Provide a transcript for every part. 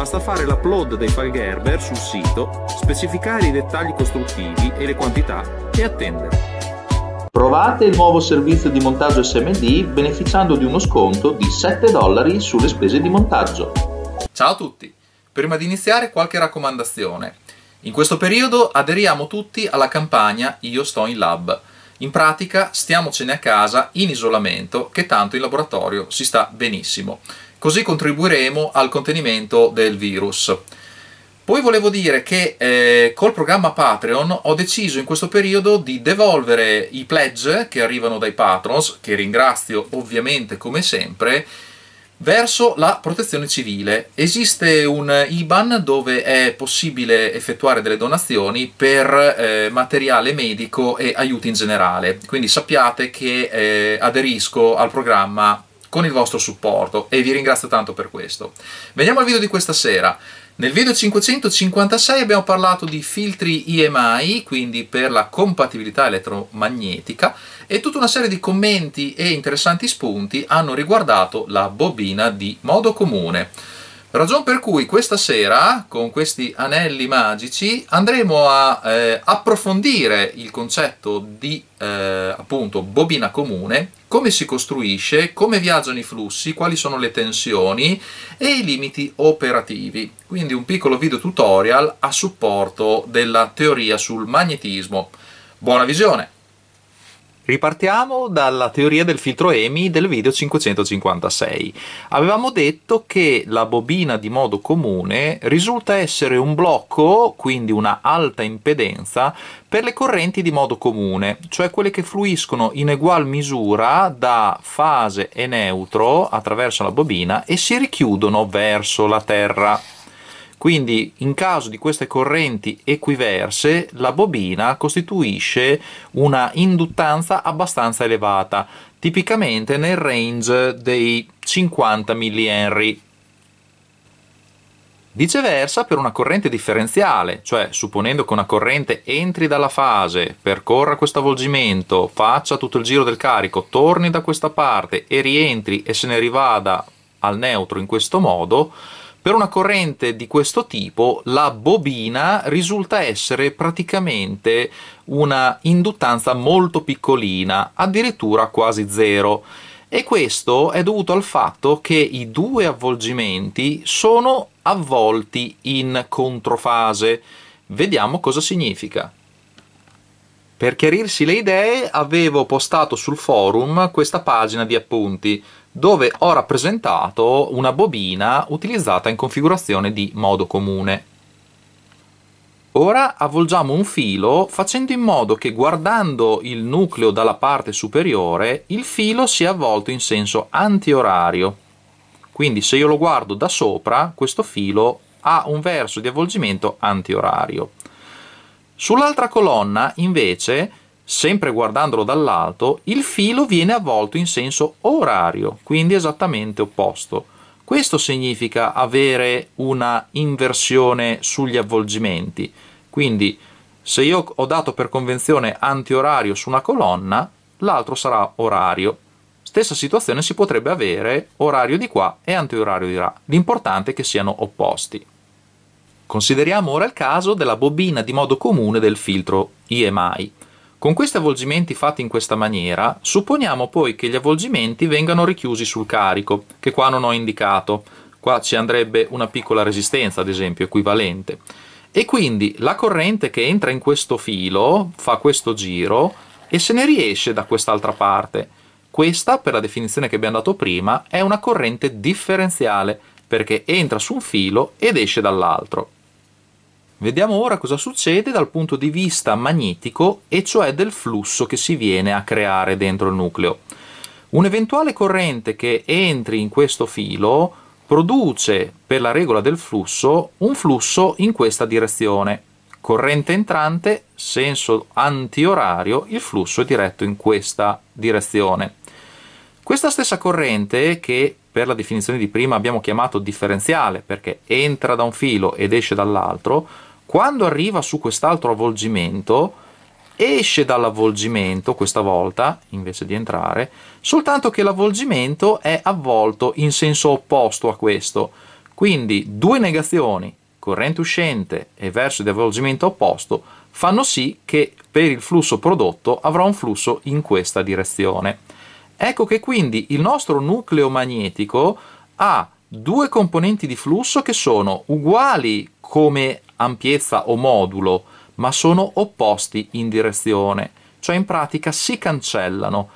basta fare l'upload dei file Gerber sul sito, specificare i dettagli costruttivi e le quantità e attendere. Provate il nuovo servizio di montaggio SMD beneficiando di uno sconto di 7 dollari sulle spese di montaggio. Ciao a tutti! Prima di iniziare qualche raccomandazione. In questo periodo aderiamo tutti alla campagna Io sto in lab. In pratica stiamocene a casa in isolamento che tanto in laboratorio si sta benissimo così contribuiremo al contenimento del virus. Poi volevo dire che eh, col programma Patreon ho deciso in questo periodo di devolvere i pledge che arrivano dai patrons, che ringrazio ovviamente come sempre, verso la protezione civile. Esiste un IBAN dove è possibile effettuare delle donazioni per eh, materiale medico e aiuti in generale, quindi sappiate che eh, aderisco al programma con il vostro supporto e vi ringrazio tanto per questo. Veniamo al video di questa sera. Nel video 556 abbiamo parlato di filtri IMI, quindi per la compatibilità elettromagnetica, e tutta una serie di commenti e interessanti spunti hanno riguardato la bobina di modo comune. Ragion per cui questa sera, con questi anelli magici, andremo a eh, approfondire il concetto di eh, appunto bobina comune, come si costruisce, come viaggiano i flussi, quali sono le tensioni e i limiti operativi. Quindi un piccolo video tutorial a supporto della teoria sul magnetismo. Buona visione! Ripartiamo dalla teoria del filtro EMI del video 556. Avevamo detto che la bobina di modo comune risulta essere un blocco, quindi una alta impedenza, per le correnti di modo comune, cioè quelle che fluiscono in egual misura da fase e neutro attraverso la bobina e si richiudono verso la Terra. Quindi in caso di queste correnti equiverse la bobina costituisce una induttanza abbastanza elevata, tipicamente nel range dei 50 mA. Viceversa, per una corrente differenziale, cioè supponendo che una corrente entri dalla fase, percorra questo avvolgimento, faccia tutto il giro del carico, torni da questa parte e rientri e se ne rivada al neutro in questo modo, per una corrente di questo tipo la bobina risulta essere praticamente una induttanza molto piccolina, addirittura quasi zero e questo è dovuto al fatto che i due avvolgimenti sono avvolti in controfase. Vediamo cosa significa. Per chiarirsi le idee avevo postato sul forum questa pagina di appunti dove ho rappresentato una bobina utilizzata in configurazione di modo comune. Ora avvolgiamo un filo facendo in modo che guardando il nucleo dalla parte superiore il filo sia avvolto in senso antiorario. Quindi se io lo guardo da sopra questo filo ha un verso di avvolgimento antiorario. Sull'altra colonna invece sempre guardandolo dall'alto, il filo viene avvolto in senso orario, quindi esattamente opposto. Questo significa avere una inversione sugli avvolgimenti. Quindi, se io ho dato per convenzione antiorario su una colonna, l'altro sarà orario. Stessa situazione si potrebbe avere orario di qua e antiorario di là. L'importante è che siano opposti. Consideriamo ora il caso della bobina di modo comune del filtro IMI. Con questi avvolgimenti fatti in questa maniera, supponiamo poi che gli avvolgimenti vengano richiusi sul carico, che qua non ho indicato. Qua ci andrebbe una piccola resistenza, ad esempio, equivalente. E quindi la corrente che entra in questo filo fa questo giro e se ne riesce da quest'altra parte. Questa, per la definizione che abbiamo dato prima, è una corrente differenziale, perché entra su un filo ed esce dall'altro. Vediamo ora cosa succede dal punto di vista magnetico, e cioè del flusso che si viene a creare dentro il nucleo. Un'eventuale corrente che entri in questo filo produce, per la regola del flusso, un flusso in questa direzione. Corrente entrante, senso antiorario, il flusso è diretto in questa direzione. Questa stessa corrente, che per la definizione di prima abbiamo chiamato differenziale, perché entra da un filo ed esce dall'altro, quando arriva su quest'altro avvolgimento, esce dall'avvolgimento questa volta, invece di entrare, soltanto che l'avvolgimento è avvolto in senso opposto a questo. Quindi due negazioni, corrente uscente e verso di avvolgimento opposto, fanno sì che per il flusso prodotto avrà un flusso in questa direzione. Ecco che quindi il nostro nucleo magnetico ha due componenti di flusso che sono uguali come ampiezza o modulo, ma sono opposti in direzione, cioè in pratica si cancellano.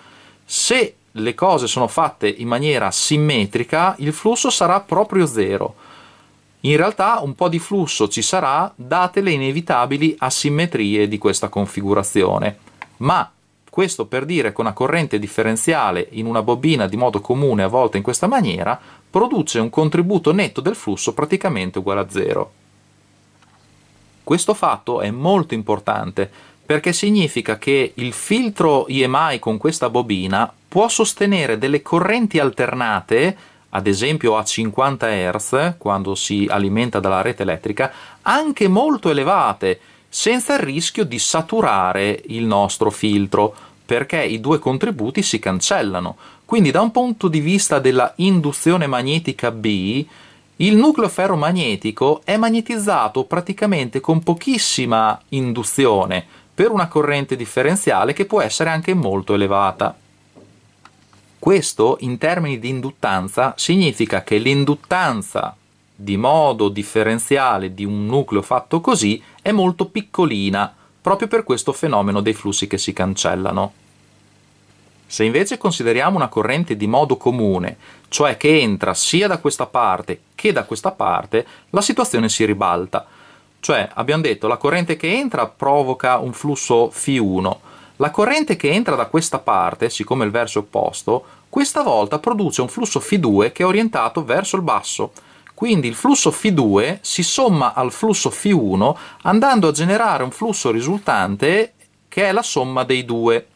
Se le cose sono fatte in maniera simmetrica, il flusso sarà proprio zero. In realtà un po' di flusso ci sarà date le inevitabili asimmetrie di questa configurazione, ma questo per dire che una corrente differenziale in una bobina di modo comune a volte in questa maniera produce un contributo netto del flusso praticamente uguale a zero. Questo fatto è molto importante perché significa che il filtro EMI con questa bobina può sostenere delle correnti alternate ad esempio a 50 Hz quando si alimenta dalla rete elettrica anche molto elevate senza il rischio di saturare il nostro filtro perché i due contributi si cancellano quindi da un punto di vista della induzione magnetica B il nucleo ferromagnetico è magnetizzato praticamente con pochissima induzione per una corrente differenziale che può essere anche molto elevata. Questo in termini di induttanza significa che l'induttanza di modo differenziale di un nucleo fatto così è molto piccolina, proprio per questo fenomeno dei flussi che si cancellano. Se invece consideriamo una corrente di modo comune, cioè che entra sia da questa parte che da questa parte, la situazione si ribalta. Cioè, abbiamo detto, la corrente che entra provoca un flusso Φ1, la corrente che entra da questa parte, siccome il verso è opposto, questa volta produce un flusso Φ2 che è orientato verso il basso. Quindi il flusso Φ2 si somma al flusso Φ1 andando a generare un flusso risultante che è la somma dei due.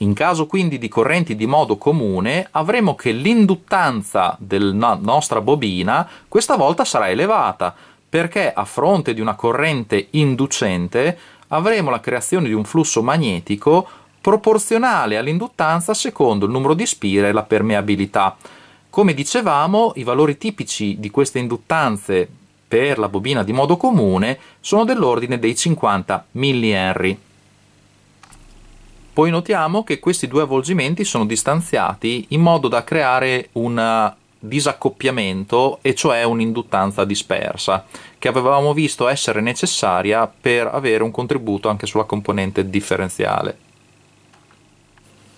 In caso quindi di correnti di modo comune, avremo che l'induttanza della nostra bobina questa volta sarà elevata, perché a fronte di una corrente inducente avremo la creazione di un flusso magnetico proporzionale all'induttanza secondo il numero di spire e la permeabilità. Come dicevamo, i valori tipici di queste induttanze per la bobina di modo comune sono dell'ordine dei 50 mA. Poi notiamo che questi due avvolgimenti sono distanziati in modo da creare un disaccoppiamento e cioè un'induttanza dispersa che avevamo visto essere necessaria per avere un contributo anche sulla componente differenziale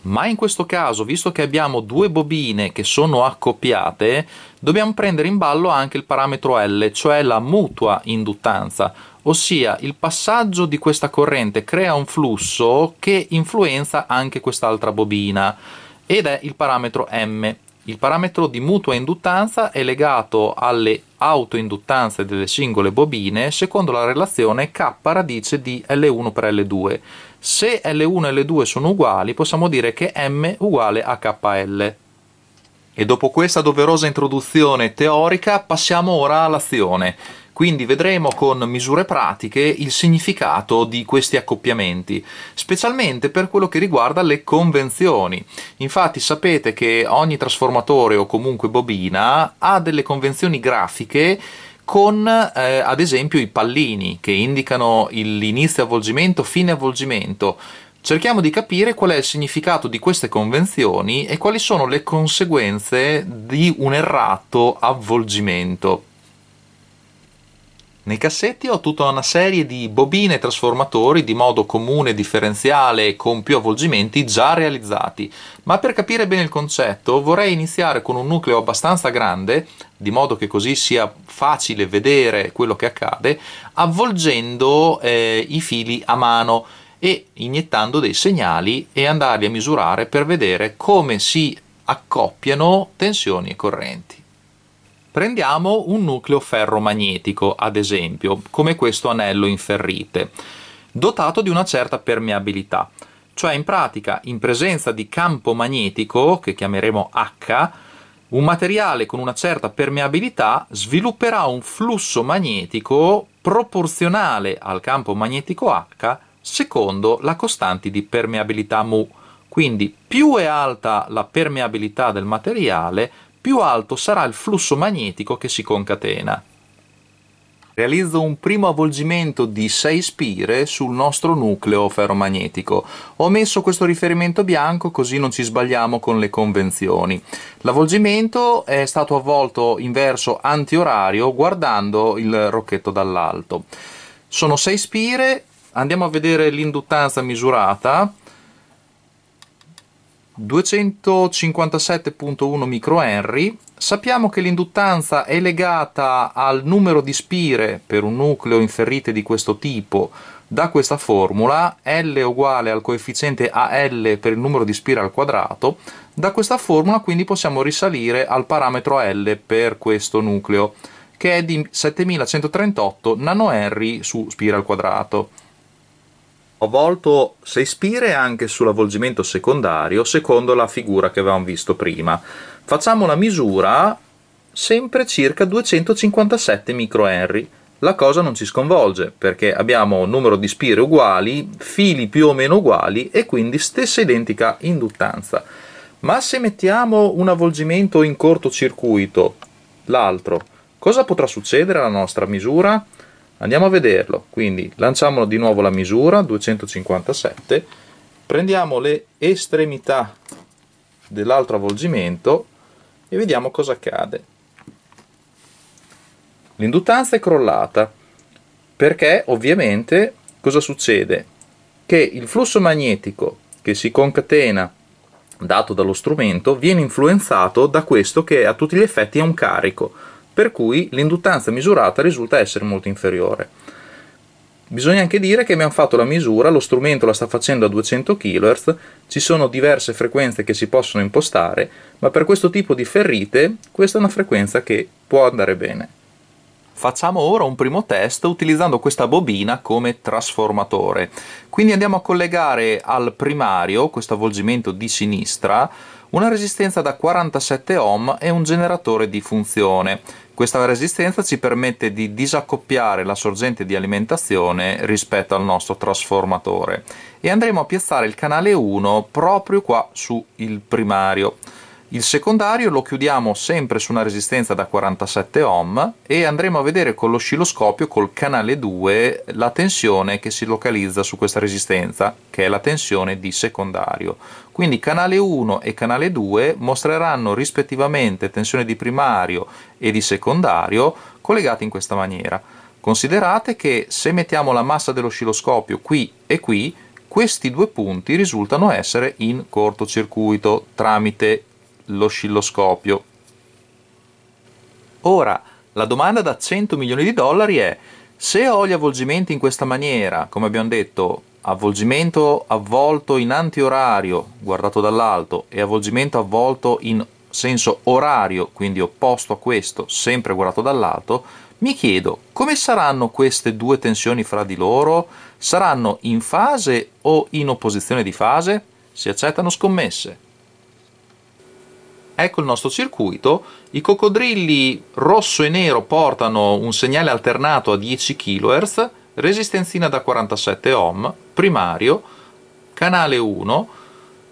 ma in questo caso, visto che abbiamo due bobine che sono accoppiate, dobbiamo prendere in ballo anche il parametro L, cioè la mutua induttanza, ossia il passaggio di questa corrente crea un flusso che influenza anche quest'altra bobina, ed è il parametro M. Il parametro di mutua induttanza è legato alle autoinduttanze delle singole bobine secondo la relazione K radice di L1 per L2. Se L1 e L2 sono uguali, possiamo dire che M uguale a KL. E dopo questa doverosa introduzione teorica, passiamo ora all'azione. Quindi vedremo con misure pratiche il significato di questi accoppiamenti, specialmente per quello che riguarda le convenzioni. Infatti sapete che ogni trasformatore o comunque bobina ha delle convenzioni grafiche con eh, ad esempio i pallini che indicano l'inizio avvolgimento, fine avvolgimento. Cerchiamo di capire qual è il significato di queste convenzioni e quali sono le conseguenze di un errato avvolgimento. Nei cassetti ho tutta una serie di bobine e trasformatori di modo comune, differenziale e con più avvolgimenti già realizzati, ma per capire bene il concetto vorrei iniziare con un nucleo abbastanza grande, di modo che così sia facile vedere quello che accade, avvolgendo eh, i fili a mano e iniettando dei segnali e andarli a misurare per vedere come si accoppiano tensioni e correnti. Prendiamo un nucleo ferromagnetico, ad esempio, come questo anello in ferrite, dotato di una certa permeabilità, cioè in pratica in presenza di campo magnetico, che chiameremo H, un materiale con una certa permeabilità svilupperà un flusso magnetico proporzionale al campo magnetico H secondo la costante di permeabilità mu. Quindi più è alta la permeabilità del materiale, più alto sarà il flusso magnetico che si concatena. Realizzo un primo avvolgimento di 6 spire sul nostro nucleo ferromagnetico. Ho messo questo riferimento bianco così non ci sbagliamo con le convenzioni. L'avvolgimento è stato avvolto in verso antiorario guardando il rocchetto dall'alto. Sono 6 spire, andiamo a vedere l'induttanza misurata 257.1 microhenry, sappiamo che l'induttanza è legata al numero di spire per un nucleo in ferrite di questo tipo da questa formula, L uguale al coefficiente AL per il numero di spire al quadrato, da questa formula quindi possiamo risalire al parametro L per questo nucleo, che è di 7138 nanohenry su spire al quadrato ho volto spire anche sull'avvolgimento secondario secondo la figura che avevamo visto prima. Facciamo la misura sempre circa 257 microhenry. La cosa non ci sconvolge perché abbiamo numero di spire uguali, fili più o meno uguali e quindi stessa identica induttanza. Ma se mettiamo un avvolgimento in cortocircuito, l'altro, cosa potrà succedere alla nostra misura? andiamo a vederlo quindi lanciamolo di nuovo la misura 257 prendiamo le estremità dell'altro avvolgimento e vediamo cosa accade l'induttanza è crollata perché ovviamente cosa succede che il flusso magnetico che si concatena dato dallo strumento viene influenzato da questo che a tutti gli effetti è un carico per cui l'induttanza misurata risulta essere molto inferiore. Bisogna anche dire che abbiamo fatto la misura, lo strumento la sta facendo a 200 kHz, ci sono diverse frequenze che si possono impostare, ma per questo tipo di ferrite questa è una frequenza che può andare bene. Facciamo ora un primo test utilizzando questa bobina come trasformatore. Quindi andiamo a collegare al primario, questo avvolgimento di sinistra, una resistenza da 47 ohm e un generatore di funzione. Questa resistenza ci permette di disaccoppiare la sorgente di alimentazione rispetto al nostro trasformatore e andremo a piazzare il canale 1 proprio qua sul primario. Il secondario lo chiudiamo sempre su una resistenza da 47 ohm e andremo a vedere con l'oscilloscopio col canale 2 la tensione che si localizza su questa resistenza, che è la tensione di secondario. Quindi canale 1 e canale 2 mostreranno rispettivamente tensione di primario e di secondario collegati in questa maniera. Considerate che se mettiamo la massa dell'oscilloscopio qui e qui, questi due punti risultano essere in cortocircuito tramite l'oscilloscopio. Ora, la domanda da 100 milioni di dollari è se ho gli avvolgimenti in questa maniera, come abbiamo detto, avvolgimento avvolto in antiorario, guardato dall'alto, e avvolgimento avvolto in senso orario, quindi opposto a questo, sempre guardato dall'alto, mi chiedo come saranno queste due tensioni fra di loro? Saranno in fase o in opposizione di fase? Si accettano scommesse ecco il nostro circuito, i coccodrilli rosso e nero portano un segnale alternato a 10 kHz, resistenzina da 47 ohm, primario, canale 1,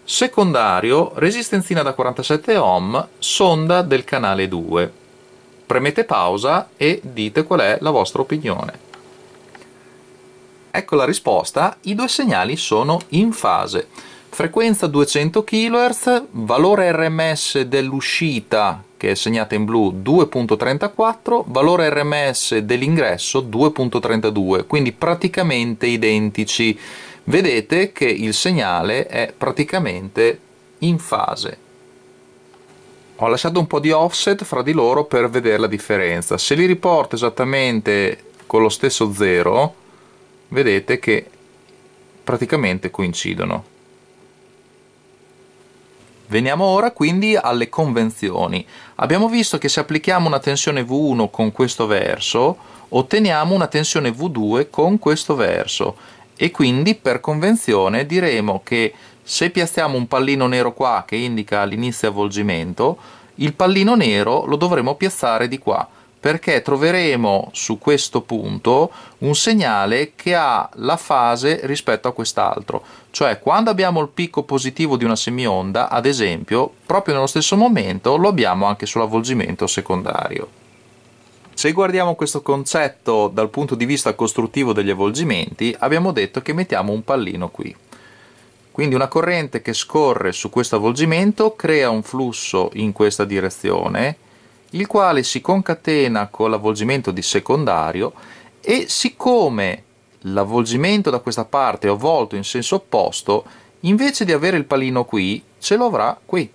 secondario, resistenzina da 47 ohm, sonda del canale 2. Premete pausa e dite qual è la vostra opinione. Ecco la risposta, i due segnali sono in fase frequenza 200 kHz, valore RMS dell'uscita che è segnata in blu 2.34, valore RMS dell'ingresso 2.32, quindi praticamente identici. Vedete che il segnale è praticamente in fase. Ho lasciato un po' di offset fra di loro per vedere la differenza. Se li riporto esattamente con lo stesso 0, vedete che praticamente coincidono. Veniamo ora quindi alle convenzioni. Abbiamo visto che se applichiamo una tensione V1 con questo verso, otteniamo una tensione V2 con questo verso e quindi per convenzione diremo che se piazziamo un pallino nero qua che indica l'inizio avvolgimento, il pallino nero lo dovremo piazzare di qua perché troveremo su questo punto un segnale che ha la fase rispetto a quest'altro, cioè quando abbiamo il picco positivo di una semionda, ad esempio, proprio nello stesso momento lo abbiamo anche sull'avvolgimento secondario. Se guardiamo questo concetto dal punto di vista costruttivo degli avvolgimenti, abbiamo detto che mettiamo un pallino qui. Quindi una corrente che scorre su questo avvolgimento crea un flusso in questa direzione il quale si concatena con l'avvolgimento di secondario e siccome l'avvolgimento da questa parte è avvolto in senso opposto, invece di avere il palino qui, ce lo avrà qui.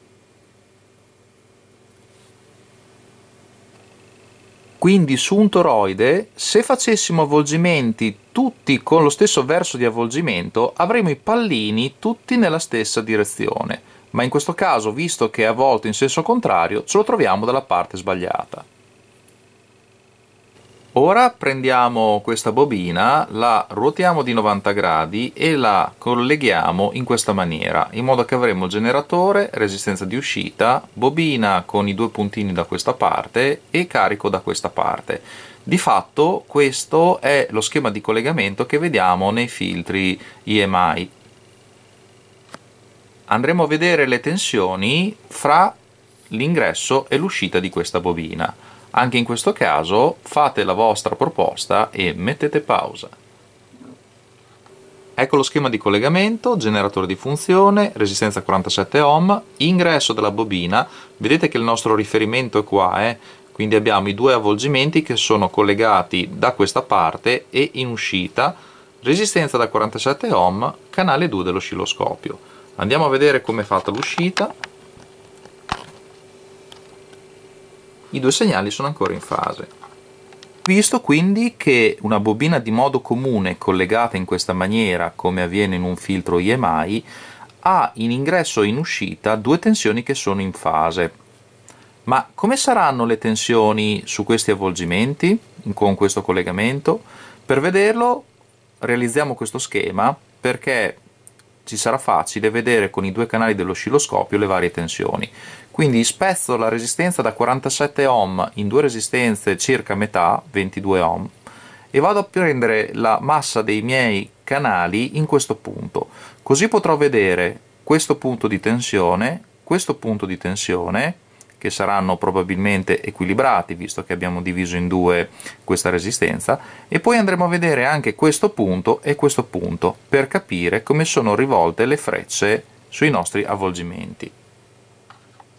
Quindi su un toroide, se facessimo avvolgimenti tutti con lo stesso verso di avvolgimento, avremo i pallini tutti nella stessa direzione ma in questo caso, visto che è avvolto in senso contrario, ce lo troviamo dalla parte sbagliata. Ora prendiamo questa bobina, la ruotiamo di 90 gradi e la colleghiamo in questa maniera, in modo che avremo generatore, resistenza di uscita, bobina con i due puntini da questa parte e carico da questa parte. Di fatto questo è lo schema di collegamento che vediamo nei filtri IMI andremo a vedere le tensioni fra l'ingresso e l'uscita di questa bobina. Anche in questo caso fate la vostra proposta e mettete pausa. Ecco lo schema di collegamento, generatore di funzione, resistenza 47 ohm, ingresso della bobina, vedete che il nostro riferimento è qua, eh? quindi abbiamo i due avvolgimenti che sono collegati da questa parte e in uscita, resistenza da 47 ohm, canale 2 dell'oscilloscopio andiamo a vedere come è fatta l'uscita i due segnali sono ancora in fase visto quindi che una bobina di modo comune collegata in questa maniera come avviene in un filtro IMI ha in ingresso e in uscita due tensioni che sono in fase ma come saranno le tensioni su questi avvolgimenti con questo collegamento? Per vederlo realizziamo questo schema perché ci sarà facile vedere con i due canali dell'oscilloscopio le varie tensioni. Quindi spezzo la resistenza da 47 ohm in due resistenze circa metà, 22 ohm, e vado a prendere la massa dei miei canali in questo punto. Così potrò vedere questo punto di tensione, questo punto di tensione, che saranno probabilmente equilibrati visto che abbiamo diviso in due questa resistenza e poi andremo a vedere anche questo punto e questo punto per capire come sono rivolte le frecce sui nostri avvolgimenti.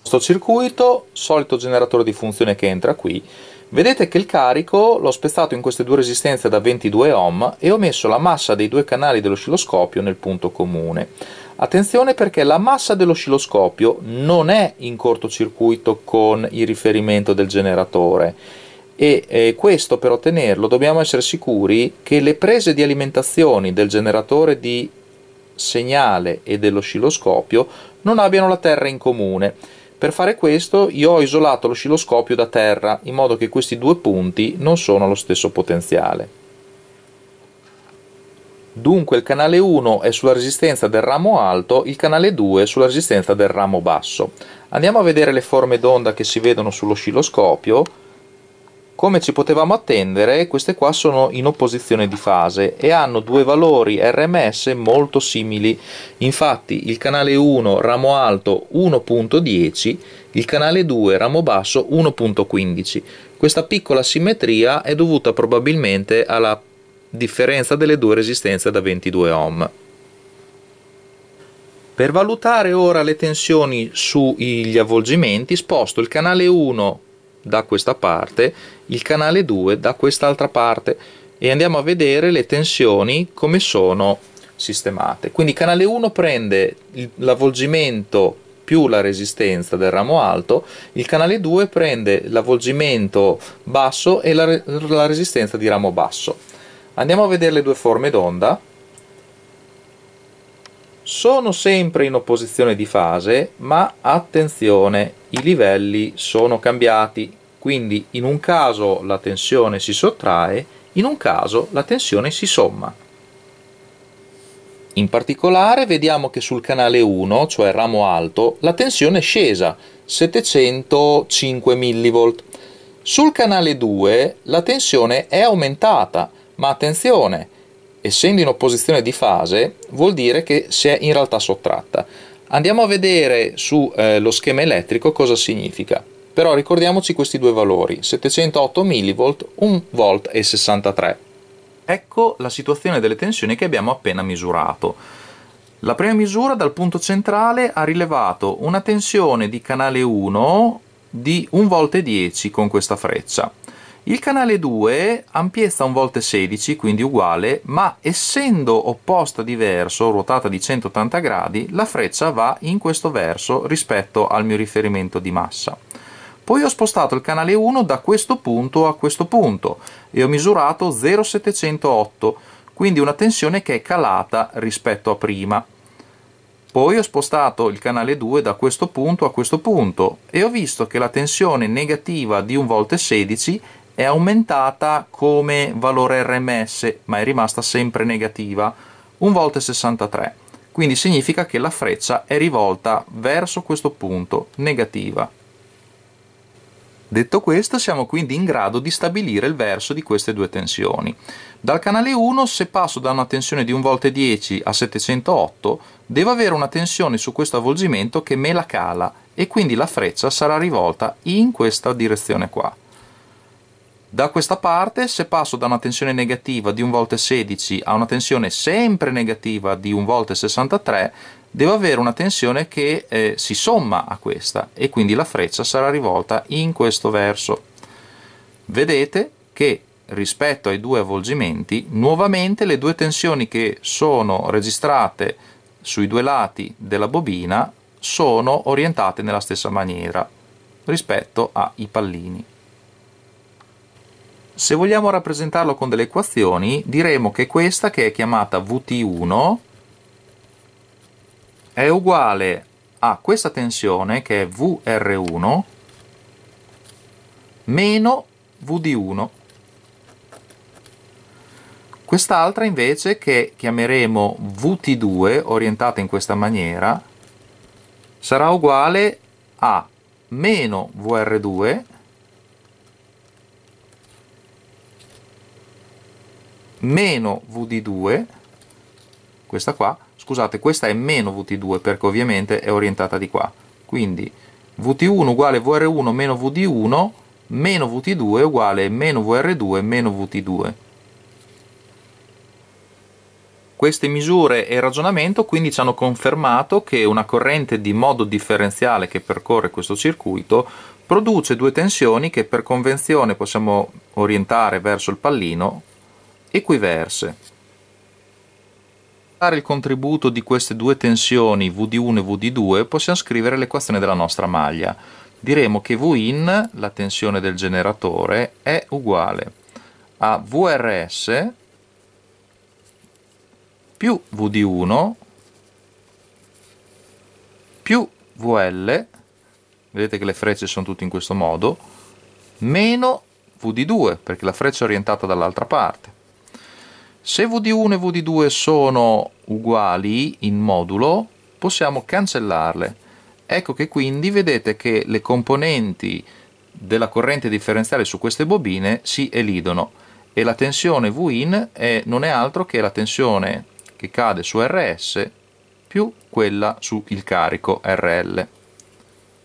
Questo circuito, solito generatore di funzione che entra qui, vedete che il carico l'ho spezzato in queste due resistenze da 22 ohm e ho messo la massa dei due canali dell'oscilloscopio nel punto comune Attenzione perché la massa dell'oscilloscopio non è in cortocircuito con il riferimento del generatore e eh, questo per ottenerlo dobbiamo essere sicuri che le prese di alimentazione del generatore di segnale e dell'oscilloscopio non abbiano la terra in comune. Per fare questo io ho isolato l'oscilloscopio da terra in modo che questi due punti non sono allo stesso potenziale. Dunque il canale 1 è sulla resistenza del ramo alto, il canale 2 è sulla resistenza del ramo basso. Andiamo a vedere le forme d'onda che si vedono sull'oscilloscopio. Come ci potevamo attendere, queste qua sono in opposizione di fase e hanno due valori RMS molto simili. Infatti il canale 1 ramo alto 1.10, il canale 2 ramo basso 1.15. Questa piccola simmetria è dovuta probabilmente alla differenza delle due resistenze da 22 ohm. Per valutare ora le tensioni sugli avvolgimenti sposto il canale 1 da questa parte, il canale 2 da quest'altra parte e andiamo a vedere le tensioni come sono sistemate. Quindi canale 1 prende l'avvolgimento più la resistenza del ramo alto, il canale 2 prende l'avvolgimento basso e la, la resistenza di ramo basso. Andiamo a vedere le due forme d'onda. Sono sempre in opposizione di fase, ma attenzione, i livelli sono cambiati, quindi in un caso la tensione si sottrae, in un caso la tensione si somma. In particolare vediamo che sul canale 1, cioè ramo alto, la tensione è scesa, 705 mV. Sul canale 2 la tensione è aumentata, ma attenzione, essendo in opposizione di fase vuol dire che si è in realtà sottratta. Andiamo a vedere sullo eh, schema elettrico cosa significa. Però ricordiamoci questi due valori, 708 mV, 1 V e 63. Ecco la situazione delle tensioni che abbiamo appena misurato. La prima misura dal punto centrale ha rilevato una tensione di canale 1 di 1 V10 con questa freccia. Il canale 2 ampiezza 1 volte 16, quindi uguale, ma essendo opposta diverso, ruotata di 180 gradi, la freccia va in questo verso rispetto al mio riferimento di massa. Poi ho spostato il canale 1 da questo punto a questo punto e ho misurato 0,708, quindi una tensione che è calata rispetto a prima. Poi ho spostato il canale 2 da questo punto a questo punto e ho visto che la tensione negativa di 1 volte 16 è aumentata come valore RMS, ma è rimasta sempre negativa, 1 volt 63. Quindi significa che la freccia è rivolta verso questo punto, negativa. Detto questo, siamo quindi in grado di stabilire il verso di queste due tensioni. Dal canale 1, se passo da una tensione di 1V10 a 708, devo avere una tensione su questo avvolgimento che me la cala e quindi la freccia sarà rivolta in questa direzione qua. Da questa parte, se passo da una tensione negativa di 1 x 16 a una tensione sempre negativa di 1 x 63, devo avere una tensione che eh, si somma a questa e quindi la freccia sarà rivolta in questo verso. Vedete che rispetto ai due avvolgimenti, nuovamente le due tensioni che sono registrate sui due lati della bobina sono orientate nella stessa maniera rispetto ai pallini. Se vogliamo rappresentarlo con delle equazioni, diremo che questa, che è chiamata Vt1, è uguale a questa tensione, che è Vr1, meno Vd1. Quest'altra invece, che chiameremo Vt2, orientata in questa maniera, sarà uguale a meno Vr2 meno VD2, questa qua, scusate, questa è meno VT2 perché ovviamente è orientata di qua. Quindi VT1 uguale VR1 meno VD1 meno VT2 uguale meno VR2 meno VT2. Queste misure e ragionamento quindi ci hanno confermato che una corrente di modo differenziale che percorre questo circuito produce due tensioni che per convenzione possiamo orientare verso il pallino equiverse. Per dare il contributo di queste due tensioni VD1 e VD2 possiamo scrivere l'equazione della nostra maglia. Diremo che Vin, la tensione del generatore, è uguale a VRS più VD1 più VL, vedete che le frecce sono tutte in questo modo, meno VD2 perché la freccia è orientata dall'altra parte. Se VD1 e VD2 sono uguali in modulo, possiamo cancellarle. Ecco che quindi vedete che le componenti della corrente differenziale su queste bobine si elidono e la tensione Vin è, non è altro che la tensione che cade su Rs più quella sul carico Rl.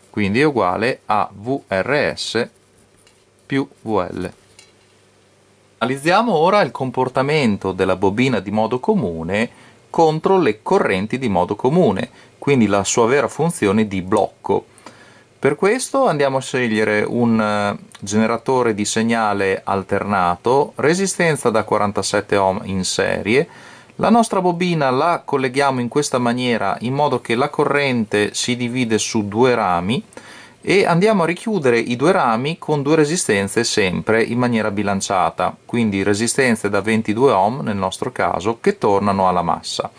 Quindi è uguale a Vrs più Vl. Analizziamo ora il comportamento della bobina di modo comune contro le correnti di modo comune, quindi la sua vera funzione di blocco. Per questo andiamo a scegliere un eh, generatore di segnale alternato, resistenza da 47 ohm in serie. La nostra bobina la colleghiamo in questa maniera in modo che la corrente si divide su due rami e andiamo a richiudere i due rami con due resistenze sempre in maniera bilanciata quindi resistenze da 22 ohm nel nostro caso che tornano alla massa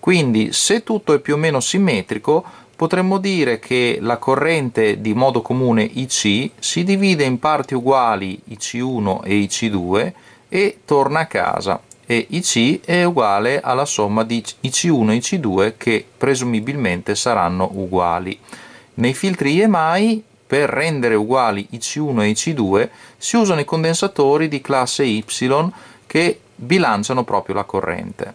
quindi se tutto è più o meno simmetrico potremmo dire che la corrente di modo comune IC si divide in parti uguali IC1 e IC2 e torna a casa e IC è uguale alla somma di IC1 e IC2 che presumibilmente saranno uguali nei filtri IMI per rendere uguali IC1 e IC2 si usano i condensatori di classe Y che bilanciano proprio la corrente.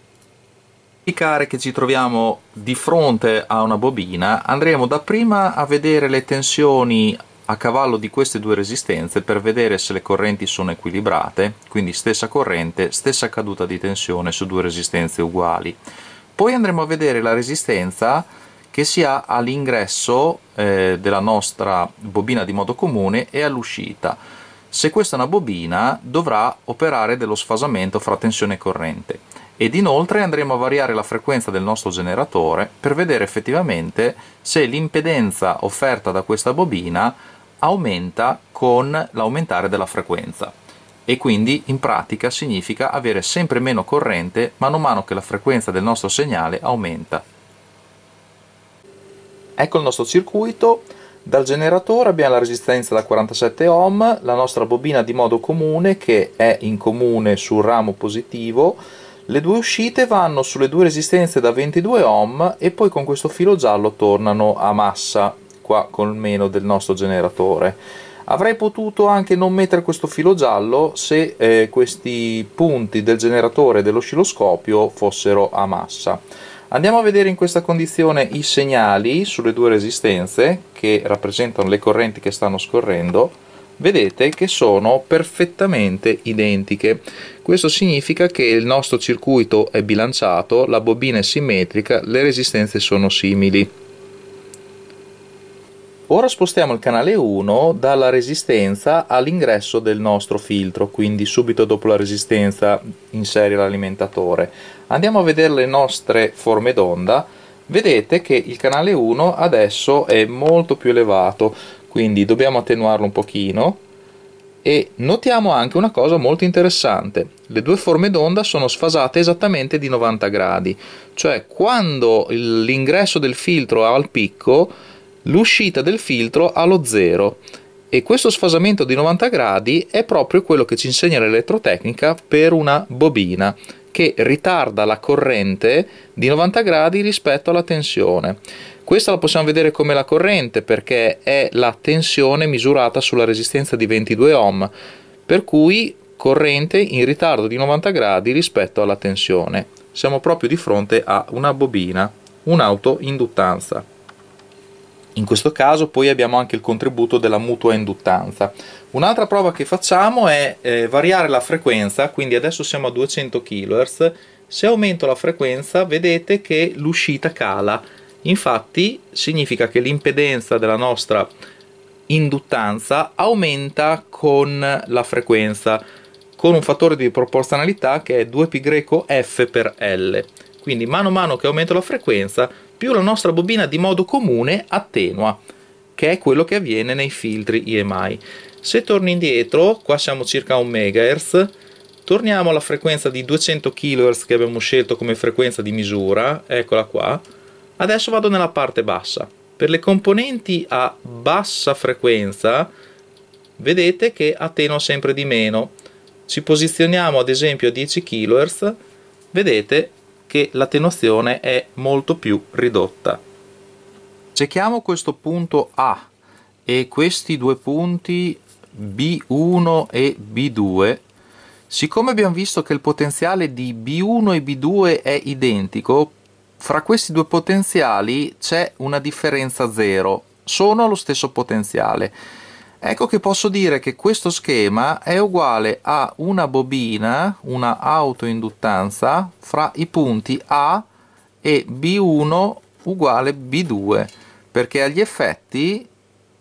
Indicare che ci troviamo di fronte a una bobina andremo dapprima a vedere le tensioni a cavallo di queste due resistenze per vedere se le correnti sono equilibrate, quindi stessa corrente, stessa caduta di tensione su due resistenze uguali. Poi andremo a vedere la resistenza che si ha all'ingresso eh, della nostra bobina di modo comune e all'uscita. Se questa è una bobina dovrà operare dello sfasamento fra tensione e corrente ed inoltre andremo a variare la frequenza del nostro generatore per vedere effettivamente se l'impedenza offerta da questa bobina aumenta con l'aumentare della frequenza e quindi in pratica significa avere sempre meno corrente man mano che la frequenza del nostro segnale aumenta Ecco il nostro circuito, dal generatore abbiamo la resistenza da 47 ohm, la nostra bobina di modo comune che è in comune sul ramo positivo, le due uscite vanno sulle due resistenze da 22 ohm e poi con questo filo giallo tornano a massa, qua col meno del nostro generatore. Avrei potuto anche non mettere questo filo giallo se eh, questi punti del generatore dell'oscilloscopio fossero a massa. Andiamo a vedere in questa condizione i segnali sulle due resistenze che rappresentano le correnti che stanno scorrendo. Vedete che sono perfettamente identiche. Questo significa che il nostro circuito è bilanciato, la bobina è simmetrica, le resistenze sono simili. Ora spostiamo il canale 1 dalla resistenza all'ingresso del nostro filtro, quindi subito dopo la resistenza inseri l'alimentatore. Andiamo a vedere le nostre forme d'onda. Vedete che il canale 1 adesso è molto più elevato, quindi dobbiamo attenuarlo un pochino e notiamo anche una cosa molto interessante le due forme d'onda sono sfasate esattamente di 90 gradi cioè quando l'ingresso del filtro ha al picco l'uscita del filtro allo zero e questo sfasamento di 90 gradi è proprio quello che ci insegna l'elettrotecnica per una bobina che ritarda la corrente di 90 gradi rispetto alla tensione. Questa la possiamo vedere come la corrente perché è la tensione misurata sulla resistenza di 22 ohm, per cui corrente in ritardo di 90 gradi rispetto alla tensione. Siamo proprio di fronte a una bobina, un'autoinduttanza. In questo caso poi abbiamo anche il contributo della mutua induttanza. Un'altra prova che facciamo è eh, variare la frequenza, quindi adesso siamo a 200 kHz, se aumento la frequenza vedete che l'uscita cala, infatti significa che l'impedenza della nostra induttanza aumenta con la frequenza, con un fattore di proporzionalità che è 2πf per L. Quindi mano a mano che aumenta la frequenza, più la nostra bobina di modo comune attenua, che è quello che avviene nei filtri IMI. Se torno indietro, qua siamo circa a 1 MHz, torniamo alla frequenza di 200 kHz che abbiamo scelto come frequenza di misura, eccola qua. Adesso vado nella parte bassa. Per le componenti a bassa frequenza vedete che attenua sempre di meno. Ci posizioniamo ad esempio a 10 kHz, vedete che l'atenuazione è molto più ridotta. Cerchiamo questo punto A e questi due punti B1 e B2 Siccome abbiamo visto che il potenziale di B1 e B2 è identico, fra questi due potenziali c'è una differenza 0, sono allo stesso potenziale. Ecco che posso dire che questo schema è uguale a una bobina, una autoinduttanza fra i punti A e B1 uguale B2 perché agli effetti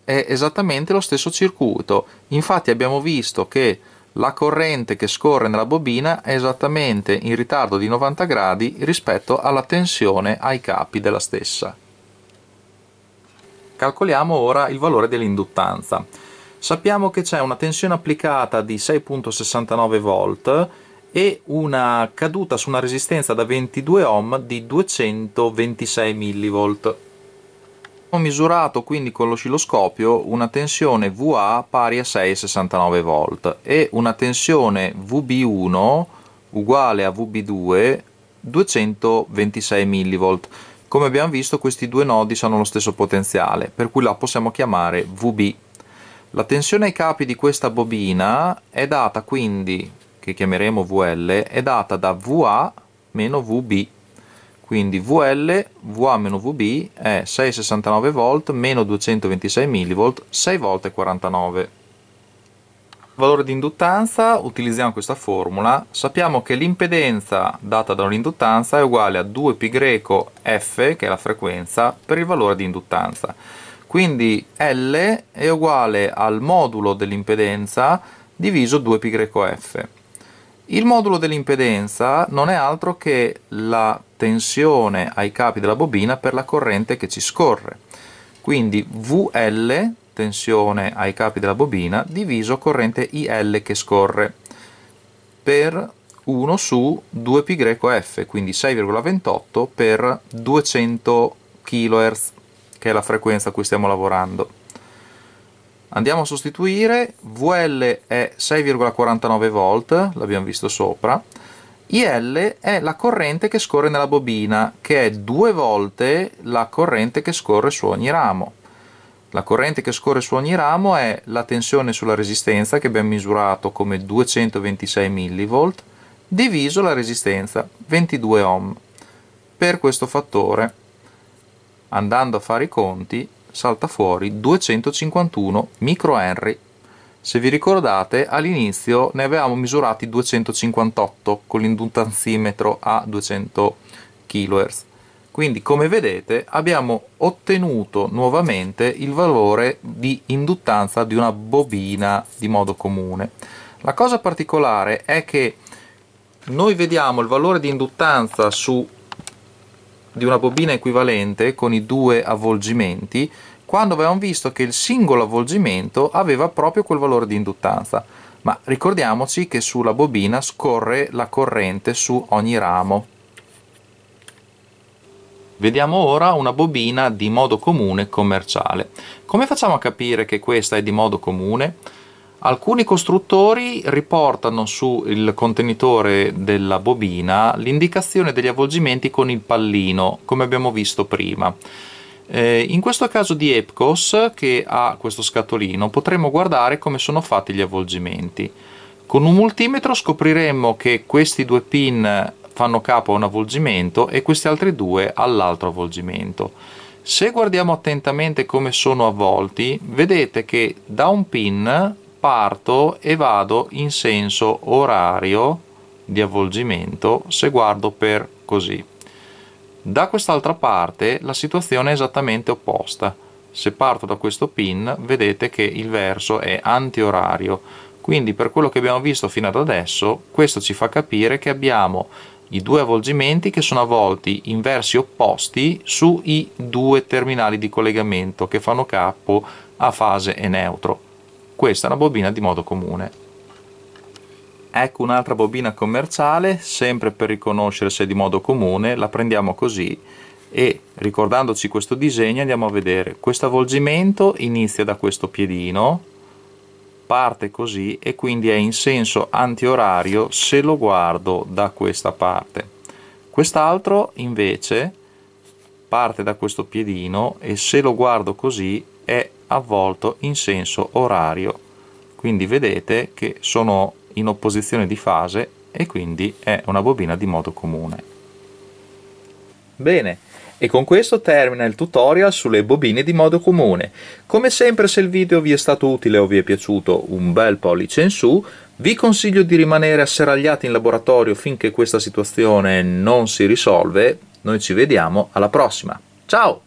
è esattamente lo stesso circuito. Infatti abbiamo visto che la corrente che scorre nella bobina è esattamente in ritardo di 90 gradi rispetto alla tensione ai capi della stessa. Calcoliamo ora il valore dell'induttanza. Sappiamo che c'è una tensione applicata di 6.69 volt e una caduta su una resistenza da 22 ohm di 226 millivolt. Ho misurato quindi con l'oscilloscopio una tensione VA pari a 6,69 volt e una tensione VB1 uguale a VB2 226 millivolt. Come abbiamo visto questi due nodi sono lo stesso potenziale, per cui la possiamo chiamare VB. La tensione ai capi di questa bobina è data quindi, che chiameremo VL, è data da VA meno VB. Quindi VL, VA meno VB è 669 volt meno 226 mV, 6 volte 49. Valore di induttanza, utilizziamo questa formula, sappiamo che l'impedenza data da un'induttanza è uguale a 2πf, che è la frequenza, per il valore di induttanza quindi L è uguale al modulo dell'impedenza diviso 2πf. Il modulo dell'impedenza non è altro che la tensione ai capi della bobina per la corrente che ci scorre, quindi VL, tensione ai capi della bobina, diviso corrente IL che scorre, per 1 su 2πf, quindi 6,28 per 200 kHz che è la frequenza a cui stiamo lavorando. Andiamo a sostituire, VL è 6,49 volt, l'abbiamo visto sopra, IL è la corrente che scorre nella bobina, che è due volte la corrente che scorre su ogni ramo. La corrente che scorre su ogni ramo è la tensione sulla resistenza che abbiamo misurato come 226 mV diviso la resistenza 22 ohm per questo fattore andando a fare i conti salta fuori 251 microhenry se vi ricordate all'inizio ne avevamo misurati 258 con l'induttanzimetro a 200 kHz quindi come vedete abbiamo ottenuto nuovamente il valore di induttanza di una bobina di modo comune la cosa particolare è che noi vediamo il valore di induttanza su di una bobina equivalente con i due avvolgimenti quando avevamo visto che il singolo avvolgimento aveva proprio quel valore di induttanza ma ricordiamoci che sulla bobina scorre la corrente su ogni ramo Vediamo ora una bobina di modo comune commerciale. Come facciamo a capire che questa è di modo comune? Alcuni costruttori riportano sul contenitore della bobina l'indicazione degli avvolgimenti con il pallino, come abbiamo visto prima. Eh, in questo caso di Epcos, che ha questo scatolino, potremo guardare come sono fatti gli avvolgimenti. Con un multimetro scopriremo che questi due pin fanno capo a un avvolgimento e questi altri due all'altro avvolgimento. Se guardiamo attentamente come sono avvolti, vedete che da un pin parto e vado in senso orario di avvolgimento se guardo per così. Da quest'altra parte la situazione è esattamente opposta. Se parto da questo pin vedete che il verso è anti-orario. quindi per quello che abbiamo visto fino ad adesso questo ci fa capire che abbiamo i due avvolgimenti che sono avvolti in versi opposti sui due terminali di collegamento che fanno capo a fase e neutro. Questa è una bobina di modo comune. Ecco un'altra bobina commerciale, sempre per riconoscere se è di modo comune, la prendiamo così e ricordandoci questo disegno andiamo a vedere questo avvolgimento inizia da questo piedino parte così e quindi è in senso antiorario se lo guardo da questa parte quest'altro invece parte da questo piedino e se lo guardo così è avvolto in senso orario quindi vedete che sono in opposizione di fase e quindi è una bobina di modo comune bene e con questo termina il tutorial sulle bobine di modo comune. Come sempre se il video vi è stato utile o vi è piaciuto un bel pollice in su, vi consiglio di rimanere asseragliati in laboratorio finché questa situazione non si risolve. Noi ci vediamo alla prossima. Ciao!